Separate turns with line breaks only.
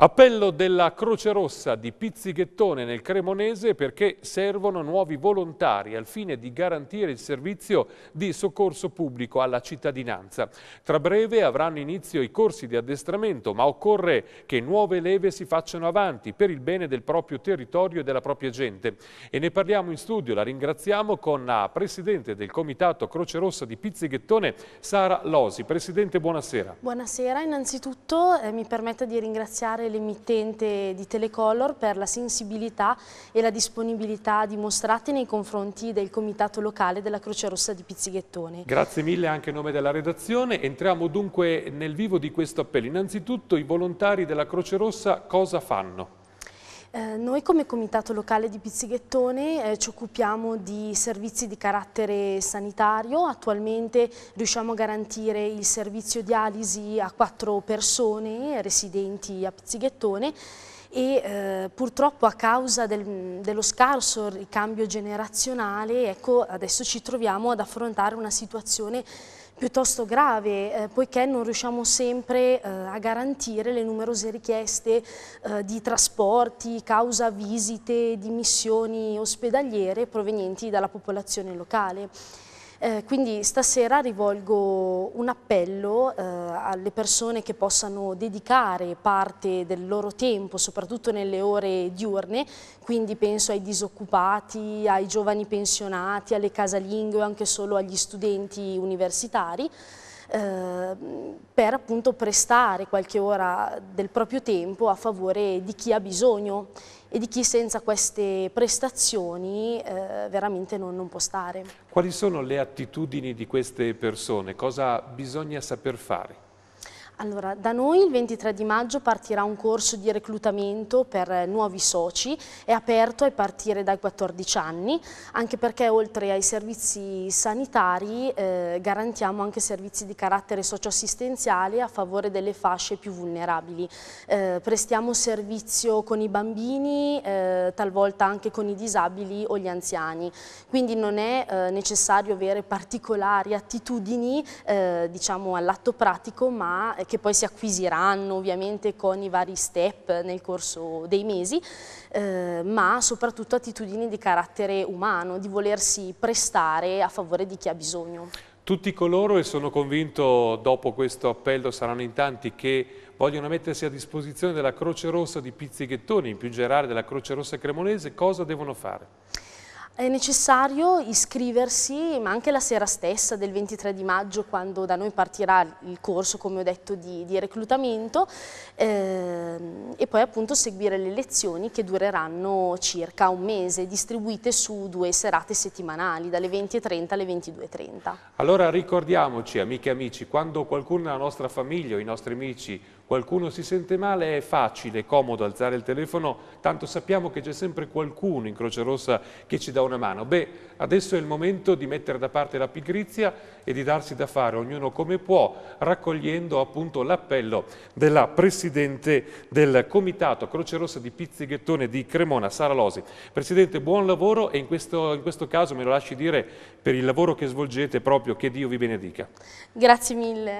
Appello della Croce Rossa di Pizzighettone nel Cremonese perché servono nuovi volontari al fine di garantire il servizio di soccorso pubblico alla cittadinanza. Tra breve avranno inizio i corsi di addestramento, ma occorre che nuove leve si facciano avanti per il bene del proprio territorio e della propria gente. E ne parliamo in studio, la ringraziamo con la Presidente del Comitato Croce Rossa di Pizzighettone, Sara Losi. Presidente, buonasera.
Buonasera, innanzitutto eh, mi permette di ringraziare l'emittente di Telecolor per la sensibilità e la disponibilità dimostrate nei confronti del comitato locale della Croce Rossa di Pizzighettone.
Grazie mille anche a nome della redazione. Entriamo dunque nel vivo di questo appello. Innanzitutto i volontari della Croce Rossa cosa fanno?
Eh, noi come Comitato Locale di Pizzighettone eh, ci occupiamo di servizi di carattere sanitario, attualmente riusciamo a garantire il servizio dialisi a quattro persone residenti a Pizzighettone e eh, purtroppo a causa del, dello scarso ricambio generazionale ecco, adesso ci troviamo ad affrontare una situazione piuttosto grave eh, poiché non riusciamo sempre eh, a garantire le numerose richieste eh, di trasporti causa visite di missioni ospedaliere provenienti dalla popolazione locale. Eh, quindi stasera rivolgo un appello eh, alle persone che possano dedicare parte del loro tempo, soprattutto nelle ore diurne, quindi penso ai disoccupati, ai giovani pensionati, alle casalinghe o anche solo agli studenti universitari, Ehm, per appunto prestare qualche ora del proprio tempo a favore di chi ha bisogno e di chi senza queste prestazioni eh, veramente non, non, può stare.
Quali sono le attitudini di queste persone? Cosa bisogna saper fare?
Allora, da noi il 23 di maggio partirà un corso di reclutamento per eh, nuovi soci, è aperto a partire dai 14 anni, anche perché oltre ai servizi sanitari eh, garantiamo anche servizi di carattere socioassistenziale a favore delle fasce più vulnerabili. Eh, prestiamo servizio con i bambini, eh, talvolta anche con i disabili o gli anziani, quindi non è eh, necessario avere particolari attitudini eh, diciamo, all'atto pratico, ma che poi si acquisiranno ovviamente con i vari step nel corso dei mesi, eh, ma soprattutto attitudini di carattere umano, di volersi prestare a favore di chi ha bisogno.
Tutti coloro, e sono convinto dopo questo appello saranno in tanti, che vogliono mettersi a disposizione della Croce Rossa di Pizzighettoni, in più generale della Croce Rossa Cremonese, cosa devono fare?
È necessario iscriversi, ma anche la sera stessa del 23 di maggio, quando da noi partirà il corso, come ho detto, di, di reclutamento, ehm, e poi appunto seguire le lezioni che dureranno circa un mese, distribuite su due serate settimanali, dalle 20.30 alle 22.30.
Allora ricordiamoci, amiche e amici, quando qualcuno nella nostra famiglia o i nostri amici qualcuno si sente male, è facile, è comodo alzare il telefono, tanto sappiamo che c'è sempre qualcuno in Croce Rossa che ci dà una mano. Beh, adesso è il momento di mettere da parte la pigrizia e di darsi da fare ognuno come può, raccogliendo appunto l'appello della Presidente del Comitato Croce Rossa di Pizzighettone di Cremona, Sara Losi. Presidente, buon lavoro e in questo, in questo caso me lo lasci dire per il lavoro che svolgete proprio, che Dio vi benedica.
Grazie mille.